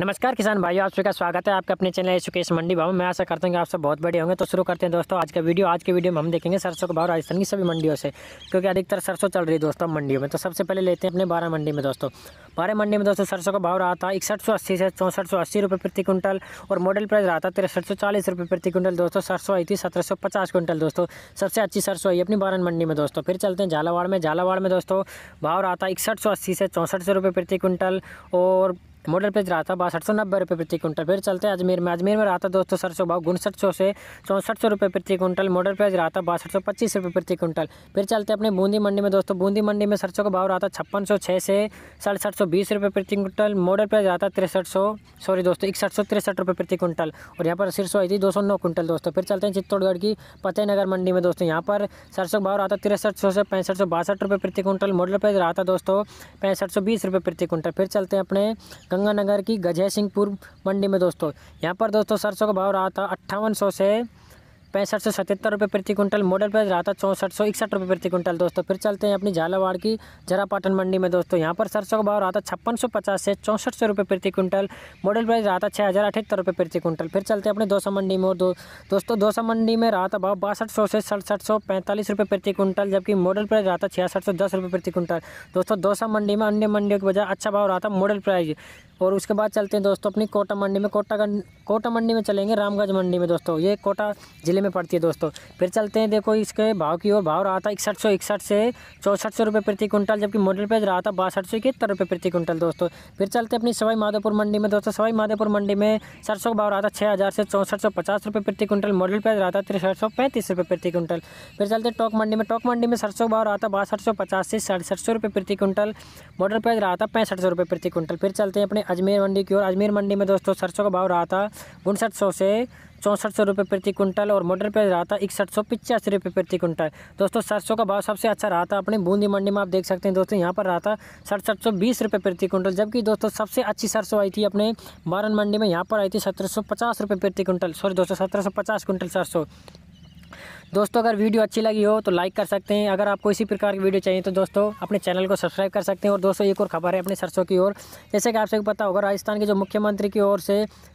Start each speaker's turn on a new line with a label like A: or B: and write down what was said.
A: नमस्कार किसान भाइयों आप सभी का स्वागत है आपका अपने चैनल सुकेश मंडी भाव मैं आशा करता हूँ कि आप सब बहुत बड़े होंगे तो शुरू करते हैं दोस्तों आज का वीडियो आज के वीडियो में हम देखेंगे सरसों का भाव राजस्थान की सभी मंडियों से क्योंकि अधिकतर सरसों चल रही है दोस्तों मंडियों में तो सबसे पहले लेते हैं अपने बारह मंडी में दोस्तों बारह मंडी में दोस्तों सरसों का भाव रहा था इकसठ सौ अस्सी से चौंसठ सौ अस्सी रुपये प्रति क्विंटल और मॉडल प्राइस रहा था तिरसठ सौ चालीस रुपये प्रति क्विंटल दोस्तों सरसों आई थी सत्रह सौ पचास क्विंटल दोस्तों सबसे अच्छी सरसों आई अपनी बारह मंडी में दोस्तों फिर चलते हैं झालावाड़ में झालावाड़ में दोस्तों भाव रहा था इकसठ सौ अस्सी से चौंसठ सौ रुपये प्रति क्विंटल और मॉडल पेज रहा था बासठ सौ नब्बे रुपये प्रति क्विंटल फिर चलते हैं अजमेर में अजमेर में रहा था दोस्तों सरसों भाव उनसठ सौ से चौंसठ सौ रुपये प्रति क्विंटल मॉडल पेज रहा था बासठ सौ पच्चीस रुपये प्रति क्विंटल फिर चलते अपने बूंदी मंडी में दोस्तों बूंदी मंडी में सरसों का भाव रहा था छप्पन सौ छः से सड़सठ सौ बीस रुपये प्रति क्विंटल मॉडल पेज रहा था तिरसठ सौ सॉरी दोस्तों इकसठ सौ तिरसठ रुपये प्रति क्विंटल और यहाँ पर सिरसों आई थी दो सौ नौ क्विंटल दोस्तों फिर चलते हैं चित्तौड़गढ़ की फतेहनगर मंडी में दोस्तों यहाँ पर सरसों का भाव रहा था तिरसठ सौ से पैंसठ सौ बासठ रुपये प्रति क्विंटल मॉडल पेज रहा था दोस्तों पैंसठ सौ बीस रुपये प्रति क्विंटल फिर चलते हैं अपने गंगानगर की गजय सिंहपुर मंडी में दोस्तों यहाँ पर दोस्तों सरसों का भाव रहा था अट्ठावन से पैंसठ सौ सतहत्तर रुपये प्रति क्विंटल मॉडल प्राइस रहा था चौंसठ सौ इकसठ रुपये प्रति क्विंटल दोस्तों फिर चलते हैं अपनी झालावाड़ की जरापाटन मंडी में दोस्तों यहाँ पर सरसों का भाव रहा था छप्पन सौ पचास से चौंसठ सौ रुपये प्रति क्विंटल मॉडल प्राइस रहा था छः हज़ार अठहत्तर रुपये प्रति क्विंटल फिर चलते हैं अपने दोसा मंडी में और दो दोस्तों दोसा मंडी में रहा था भाव बासठ सौ से सड़सठ सौ पैंतालीस रुपये प्रति क्विंटल जबकि मॉडल प्राइस रहा था छियासठ सौ दस रुपये प्रति क्विंटल दोस्तों दोसा मंडी में अन्य मंडियों की बजाय अच्छा भाव रहा था मॉडल प्राइस और उसके बाद चलते हैं दोस्तों अपनी कोटा मंडी में कोटा कोटा मंडी में चलेंगे रामगंज मंडी में दोस्तों ये कोटा जिले में पड़ती है दोस्तों फिर चलते हैं देखो इसके भाव की ओर भाव रहा था इकसठ सौ इकसठ से चौसठ सौ रुपये प्रति क्विंटल जबकि मॉडल पेज रहा था बासठ सौ इकहत्तर रुपये प्रति क्विंटल दोस्तों फिर चलते अपनी सवाई माधोपुर मंडी में दोस्तों सवाई माधोपुर मंडी में सरसों का भाव रहा था छः हज़ार से चौंसठ सौ पचास रुपये प्रति क्विंटल मॉडल पेज रहा था तिरसठ सौ पैंतीस रुपये प्रति क्विंटल फिर चलते टोक मंडी में टोक मंडी में सरसों का भाव रहा था बासठ सौ पचास से सड़सठ सौ रुपये प्रति क्विंटल मॉडल पेज रहा था पैंसठ सौ रुपये प्रति क्विंटल फिर चलते हैं अपने अजमेर मंडी की ओर अजमेर मंडी में दोस्तों सरसों का भाव रहा था उनसठ सौ से चौंसठ सौ रुपये प्रति क्विंटल और मटर पे रहा था इकसठ सौ पिचासी रुपये प्रति क्विंटल दोस्तों सरसों का भाव सबसे अच्छा रहा था अपने बूंदी मंडी में आप देख सकते हैं दोस्तों यहाँ पर रहा था सड़सठ सौ बीस रुपये प्रति क्विंटल जबकि दोस्तों सबसे अच्छी सरसों आई थी अपने बारन मंडी में यहाँ पर आई थी सत्रह सौ पचास रुपये प्रति क्विंटल सॉरी दोस्तों सत्रह सौ पचास क्विंटल सरसों दोस्तों अगर वीडियो अच्छी लगी हो तो लाइक कर सकते हैं अगर आपको इसी प्रकार की वीडियो चाहिए तो दोस्तों अपने चैनल को सब्सक्राइब कर सकते हैं और दोस्तों एक और खबर है अपने सरसों की ओर जैसे कि आप सबको पता होगा राजस्थान के जो मुख्यमंत्री की ओर से